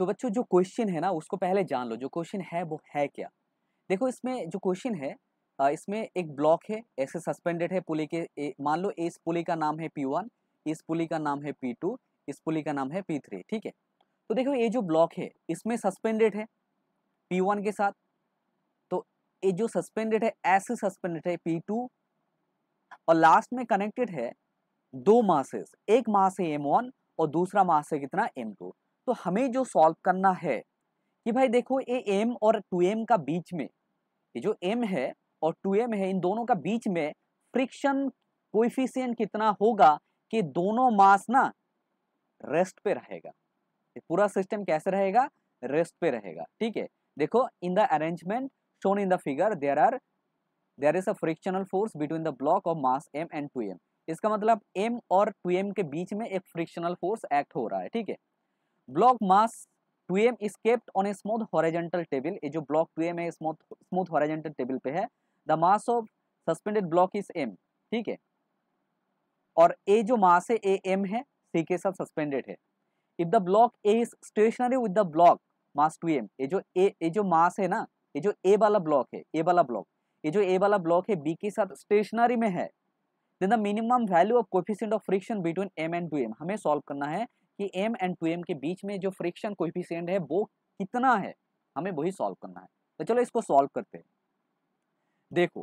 तो बच्चों जो क्वेश्चन है ना उसको पहले जान लो जो क्वेश्चन है वो है क्या देखो इसमें जो क्वेश्चन है इसमें एक ब्लॉक है ऐसे सस्पेंडेड है पुली के मान लो इस पुली का नाम है पी वन इस पुली का नाम है पी टू इस पुली का नाम है पी थ्री ठीक है तो देखो ये जो ब्लॉक है इसमें सस्पेंडेड है पी वन के साथ तो ये जो सस्पेंडेड है ऐसे सस्पेंडेड है पी टू और लास्ट में कनेक्टेड है दो मासेस एक मास है एम वन और दूसरा मास है कितना एम टू तो हमें जो सॉल्व करना है कि भाई देखो ये एम और टू एम का बीच में ये जो एम है और टू एम है इन दोनों का बीच में फ्रिक्शन कोइफिशियंट कितना होगा कि दोनों मास ना रेस्ट पे रहेगा पूरा सिस्टम कैसे रहेगा रेस्ट पे रहेगा ठीक है देखो in the arrangement shown in the figure there are there is a frictional force between the block of mass M and two M इसका मतलब एम और टू एम के बीच में एक फ्रिक्शनल फोर्स एक्ट हो रहा है ठीक है block mass 2m is kept on a smooth horizontal table ये जो ब्लॉक 2m है स्मूथ स्मूथ हॉरिजॉन्टल टेबल पे है the mass of suspended block is m ठीक है और ए जो मास है ए m है सी के साथ सस्पेंडेड है if the block A is stationary with the block mass 2m ये जो ए ये जो मास है ना ये जो ए वाला ब्लॉक है ए वाला ब्लॉक ये जो ए वाला ब्लॉक है बी के साथ स्टेशनरी में है then the minimum value of coefficient of friction between M and two M हमें सॉल्व करना है कि एम एंड टू एम के बीच में जो फ्रिक्शन कोफिशियंट है वो कितना है हमें वही सॉल्व करना है तो चलो इसको सॉल्व करते हैं देखो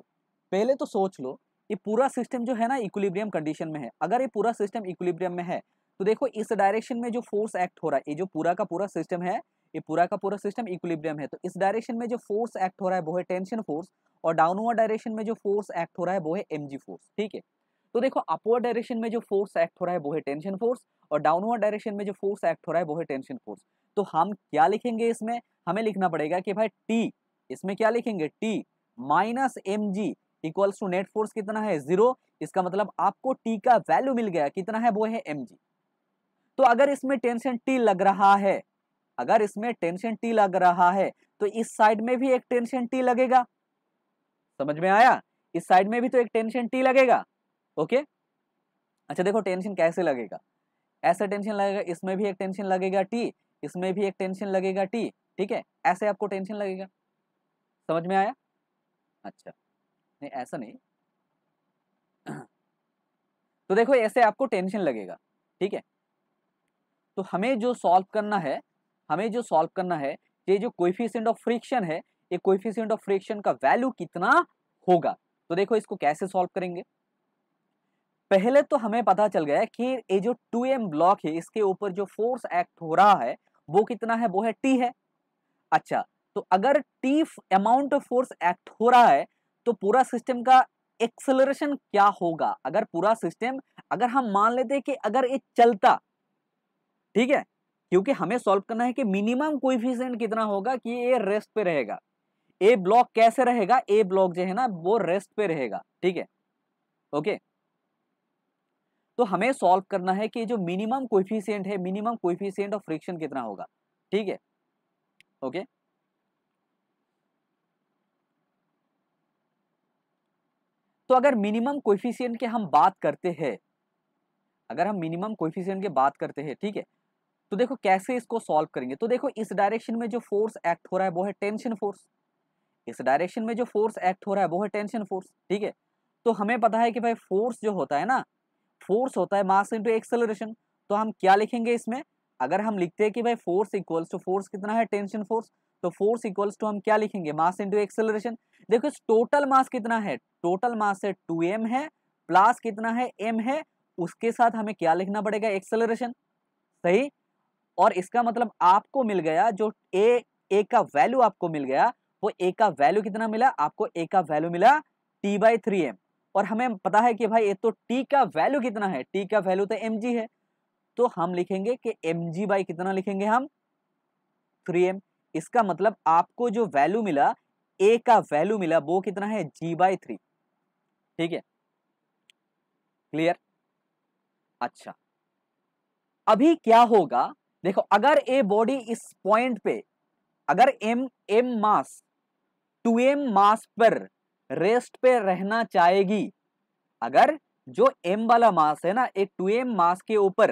पहले तो सोच लो ये पूरा सिस्टम जो है ना इक्विलिब्रियम कंडीशन में है अगर ये पूरा सिस्टम इक्विलिब्रियम में है तो देखो इस डायरेक्शन में जो फोर्स एक्ट हो रहा है ये जो पूरा का पूरा सिस्टम है ये पूरा का पूरा सिस्टम इक्विलिब्रियम है तो इस डायरेक्शन में जो फोर्स एक्ट हो रहा है वो है टेंशन फोर्स और डाउनवर्ड डायरेक्शन में जो फोर्स एक्ट हो रहा है वो है एम फोर्स ठीक है तो देखो अपवर्ड डायरेक्शन में जो फोर्स एक्ट हो रहा है वो है टेंशन फोर्स और डाउनवर्ड डायरेक्शन में जो फोर्स एक्ट हो रहा है वो है टेंशन फोर्स तो हम क्या लिखेंगे इसमें हमें लिखना पड़ेगा कि भाई टी इसमें क्या लिखेंगे T minus M G equals to net force कितना है जीरो इसका मतलब आपको टी का वैल्यू मिल गया कितना है वो है एम जी तो अगर इसमें टेंशन टी लग रहा है अगर इसमें टेंशन टी लग रहा है तो इस साइड में भी एक टेंशन टी लगेगा समझ में आया इस साइड में भी तो एक टेंशन टी लगेगा ओके अच्छा देखो टेंशन कैसे लगेगा ऐसे टेंशन लगेगा इसमें भी एक टेंशन लगेगा टी इसमें भी एक टेंशन लगेगा टी ठीक है ऐसे आपको टेंशन लगेगा समझ में आया अच्छा नहीं ऐसा नहीं तो देखो ऐसे आपको टेंशन लगेगा ठीक है तो हमें जो सॉल्व करना है हमें जो सॉल्व करना है ये जो कोइफिशियंट ऑफ फ्रिक्शन है ये कोइफिशियंट ऑफ फ्रिक्शन का वैल्यू कितना होगा तो देखो इसको कैसे सॉल्व करेंगे पहले तो हमें पता चल गया कि ये जो टू एम ब्लॉक है इसके ऊपर जो फोर्स एक्ट हो रहा है वो कितना है वो है टी है अच्छा तो अगर T amount of force act हो रहा है तो पूरा सिस्टम का एक्सलरेशन क्या होगा अगर पूरा सिस्टम अगर हम मान लेते कि अगर ये चलता ठीक है क्योंकि हमें सॉल्व करना है कि मिनिमम कोइफिशिएंट कितना होगा कि ये रेस्ट पे रहेगा ए ब्लॉक कैसे रहेगा ए ब्लॉक जो है ना वो रेस्ट पे रहेगा ठीक है ओके तो हमें सॉल्व करना है कि जो मिनिमम कोफिशियंट है मिनिमम कोफिशियंट ऑफ फ्रिक्शन कितना होगा ठीक है ओके तो अगर मिनिमम कोफिशियंट के हम बात करते हैं अगर हम मिनिमम कोफिशियंट के बात करते हैं ठीक है तो देखो कैसे इसको सॉल्व करेंगे तो देखो इस डायरेक्शन में जो फोर्स एक्ट हो रहा है वो है टेंशन फोर्स इस डायरेक्शन में जो फोर्स एक्ट हो रहा है वो है टेंशन फोर्स ठीक है तो हमें पता है कि भाई फोर्स जो होता है ना फोर्स होता है मास इंटू एक्सेलरेशन तो हम क्या लिखेंगे इसमें अगर हम लिखते हैं कि भाई फोर्स इक्वल्स टू फोर्स कितना है टेंशन फोर्स तो फोर्स इक्वल्स टू हम क्या लिखेंगे मास इंटू एक्सेलरेशन देखो टोटल मास कितना है टोटल मास है टू एम है प्लस कितना है एम है उसके साथ हमें क्या लिखना पड़ेगा एक्सेलरेशन सही और इसका मतलब आपको मिल गया जो ए ए का वैल्यू आपको मिल गया वो ए का वैल्यू कितना मिला आपको ए का वैल्यू मिला टी बाई थ्री एम और हमें पता है कि भाई ये तो टी का वैल्यू कितना है टी का वैल्यू तो एम है तो हम लिखेंगे कि एम जी बाई कितना लिखेंगे हम थ्री एम इसका मतलब आपको जो वैल्यू मिला ए का वैल्यू मिला वो कितना है जी बाई थ्री ठीक है क्लियर अच्छा अभी क्या होगा देखो अगर ए बॉडी इस पॉइंट पे अगर M M mass two M mass पर रेस्ट पे रहना चाहेगी अगर जो एम वाला मास है ना एक टू एम मास के ऊपर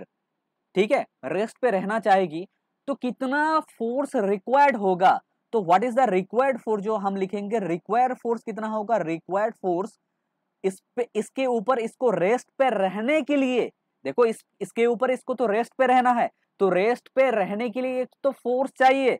ठीक है रेस्ट पे रहना चाहेगी तो कितना फोर्स रिक्वायर्ड होगा तो what is the required force जो हम लिखेंगे रिक्वायर्ड फोर्स कितना होगा रिक्वायर्ड फोर्स इस पे इसके ऊपर इसको रेस्ट पे रहने के लिए देखो इस इसके ऊपर इसको तो रेस्ट पे रहना है तो रेस्ट पे रहने के लिए एक तो फोर्स चाहिए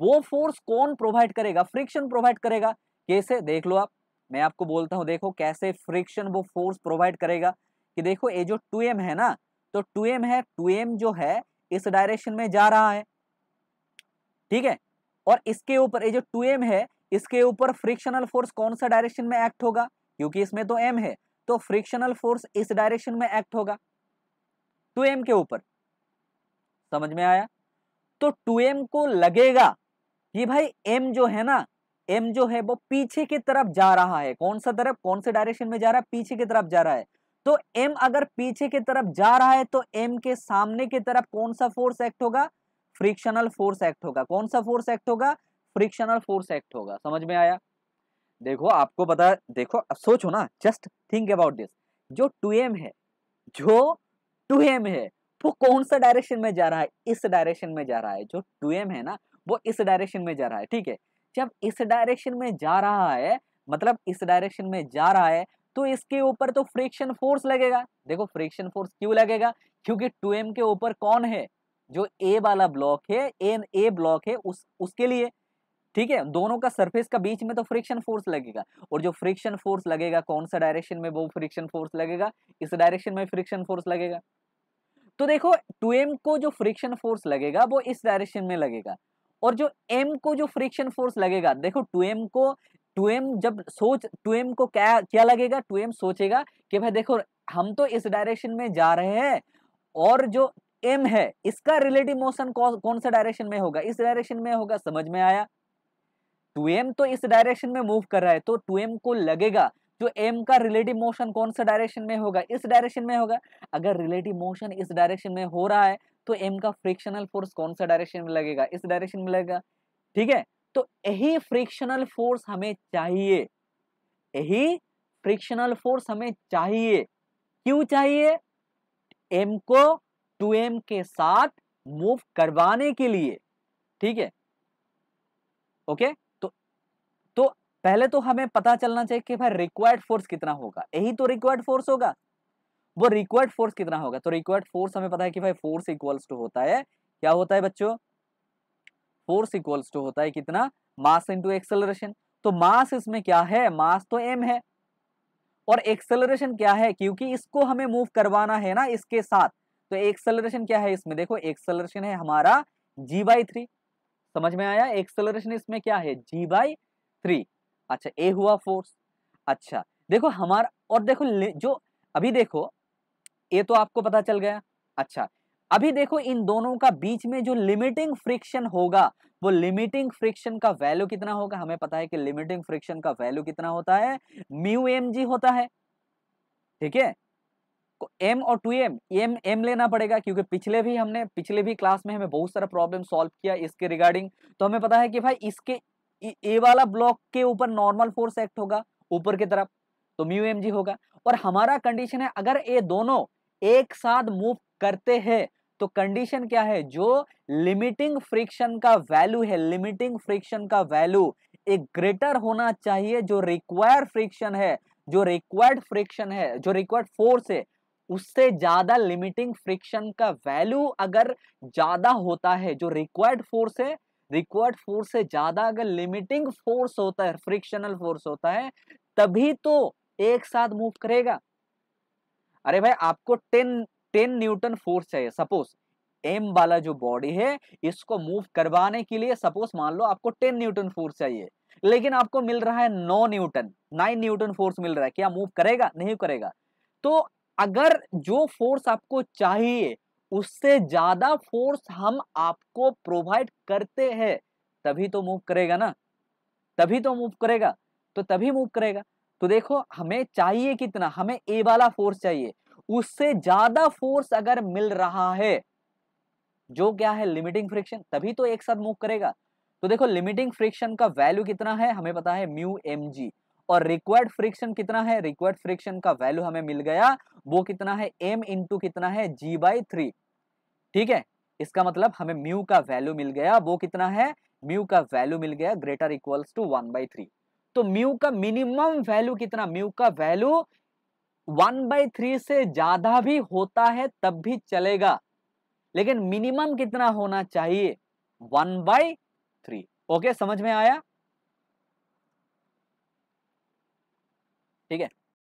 वो फोर्स कौन प्रोवाइड करेगा फ्रिक्शन प्रोवाइड करेगा कैसे देख लो आप मैं आपको बोलता हूँ देखो कैसे फ्रिक्शन वो फोर्स प्रोवाइड करेगा कि देखो ये जो टू एम है ना तो टू एम है टू एम जो है इस डायरेक्शन में जा रहा है ठीक है और इसके ऊपर ये जो टू एम है इसके ऊपर फ्रिक्शनल फोर्स कौन सा डायरेक्शन में एक्ट होगा क्योंकि इसमें तो एम है तो फ्रिक्शनल फोर्स इस डायरेक्शन में एक्ट होगा टू एम के ऊपर समझ में आया तो टू एम को लगेगा कि भाई एम जो है ना एम जो है वो पीछे की तरफ जा रहा है कौन सा तरफ कौन से डायरेक्शन में जा रहा है पीछे की तरफ जा रहा है तो एम अगर पीछे की तरफ जा रहा है तो एम के सामने की तरफ कौन सा फोर्स एक्ट होगा फ्रिक्शनल फोर्स एक्ट होगा कौन सा फोर्स एक्ट होगा फ्रिक्शनल फोर्स एक्ट होगा समझ में आया देखो आपको पता देखो सोचो ना जस्ट थिंक अबाउट दिस जो टू एम है जो टू एम है वो कौन सा डायरेक्शन में जा रहा है इस डायरेक्शन में जा रहा है जो टू एम है ना वो इस डायरेक्शन में जा रहा है ठीक है जब इस डायरेक्शन में जा रहा है मतलब इस डायरेक्शन में जा रहा है तो इसके ऊपर तो फ्रिक्शन फोर्स लगेगा देखो फ्रिक्शन फोर्स क्यों लगेगा क्योंकि 2m के ऊपर कौन है जो ए वाला ब्लॉक है ए ए ब्लॉक है उस उसके लिए ठीक है दोनों का सरफेस का बीच में तो फ्रिक्शन फोर्स लगेगा और जो फ्रिक्शन फोर्स लगेगा कौन सा डायरेक्शन में वो फ्रिक्शन फोर्स लगेगा इस डायरेक्शन में फ्रिक्शन फोर्स लगेगा तो देखो 2m को जो फ्रिक्शन फोर्स लगेगा वो इस डायरेक्शन में लगेगा और जो एम को जो फ्रिक्शन फोर्स लगेगा देखो टू एम को टू एम जब सोच टू एम को क्या क्या लगेगा टू एम सोचेगा कि भाई देखो हम तो इस डायरेक्शन में जा रहे हैं और जो एम है इसका रिलेटिव मोशन कौन सा डायरेक्शन में होगा इस डायरेक्शन में होगा समझ में आया टू एम तो इस डायरेक्शन में मूव कर रहा है तो टू एम को लगेगा जो एम का रिलेटिव मोशन कौन से डायरेक्शन में होगा इस डायरेक्शन में होगा अगर रिलेटिव मोशन इस डायरेक्शन में हो रहा है तो एम का फ्रिक्शनल फोर्स कौन सा डायरेक्शन में लगेगा इस डायरेक्शन में लगेगा ठीक है तो यही फ्रिक्शनल फोर्स हमें चाहिए यही फ्रिक्शनल फोर्स हमें चाहिए क्यों चाहिए एम को टू एम के साथ मूव करवाने के लिए ठीक है ओके पहले तो हमें पता चलना चाहिए कि भाई रिक्वायर्ड फोर्स कितना होगा यही तो रिक्वायर्ड फोर्स होगा वो रिक्वायर्ड फोर्स कितना होगा तो रिक्वायर्ड फोर्स हमें पता है कि भाई फोर्स इक्वल्स टू होता है क्या होता है बच्चों फोर्स इक्वल्स टू होता है कितना मास इंटू एक्सेलरेशन तो मास इसमें क्या है मास तो एम है और एक्सेलरेशन क्या है क्योंकि इसको हमें मूव करवाना है ना इसके साथ तो एक्सेलरेशन क्या है इसमें देखो एक्सेलरेशन है हमारा जी बाई थ्री समझ में आया एक्सेलरेशन इसमें क्या है जी बाई थ्री अच्छा ए हुआ फोर्स अच्छा देखो हमारा और देखो जो अभी देखो ए तो आपको पता चल गया अच्छा अभी देखो इन दोनों का बीच में जो लिमिटिंग फ्रिक्शन होगा वो लिमिटिंग फ्रिक्शन का वैल्यू कितना होगा हमें पता है कि लिमिटिंग फ्रिक्शन का वैल्यू कितना होता है म्यू एम जी होता है ठीक है एम और टू एम एम एम लेना पड़ेगा क्योंकि पिछले भी हमने पिछले भी क्लास में हमें बहुत सारा प्रॉब्लम सॉल्व किया इसके रिगार्डिंग तो हमें पता है कि भाई इसके ए वाला ब्लॉक के ऊपर नॉर्मल फोर्स एक्ट होगा ऊपर की तरफ तो म्यू एम जी होगा और हमारा कंडीशन है अगर ये दोनों एक साथ मूव करते हैं तो कंडीशन क्या है जो लिमिटिंग फ्रिक्शन का वैल्यू है लिमिटिंग फ्रिक्शन का वैल्यू एक ग्रेटर होना चाहिए जो रिक्वायर्ड फ्रिक्शन है जो रिक्वायर्ड फ्रिक्शन है जो रिक्वायर्ड फोर्स है उससे ज्यादा लिमिटिंग फ्रिक्शन का वैल्यू अगर ज्यादा होता है जो रिक्वायर्ड फोर्स है रिक्वायर्ड फोर्स से ज्यादा अगर लिमिटिंग फोर्स होता है फ्रिक्शनल फोर्स होता है तभी तो एक साथ मूव करेगा अरे भाई आपको टेन टेन न्यूटन फोर्स चाहिए सपोज एम वाला जो बॉडी है इसको मूव करवाने के लिए सपोज मान लो आपको टेन न्यूटन फोर्स चाहिए लेकिन आपको मिल रहा है नौ न्यूटन नाइन न्यूटन फोर्स मिल रहा है क्या मूव करेगा नहीं करेगा तो अगर जो फोर्स आपको चाहिए उससे ज्यादा फोर्स हम आपको प्रोवाइड करते हैं तभी तो मूव करेगा ना तभी तो मूव करेगा तो तभी मूव करेगा तो देखो हमें चाहिए कितना हमें ए वाला फोर्स चाहिए उससे ज्यादा फोर्स अगर मिल रहा है जो क्या है लिमिटिंग फ्रिक्शन तभी तो एक साथ मूव करेगा तो देखो लिमिटिंग फ्रिक्शन का वैल्यू कितना है हमें पता है म्यू एम जी और रिक्वायर्ड फ्रिक्शन कितना है रिक्वायर्ड फ्रिक्शन का वैल्यू हमें मिल गया वो कितना है एम इंटू कितना है जी बाई थ्री ठीक है इसका मतलब हमें म्यू का वैल्यू मिल गया वो कितना है म्यू का वैल्यू मिल गया greater equals to one by three तो म्यू का मिनिमम वैल्यू कितना म्यू का वैल्यू वन बाई थ्री से ज्यादा भी होता है तब भी चलेगा लेकिन मिनिमम कितना होना चाहिए वन बाई थ्री ओके समझ में आया ठीक है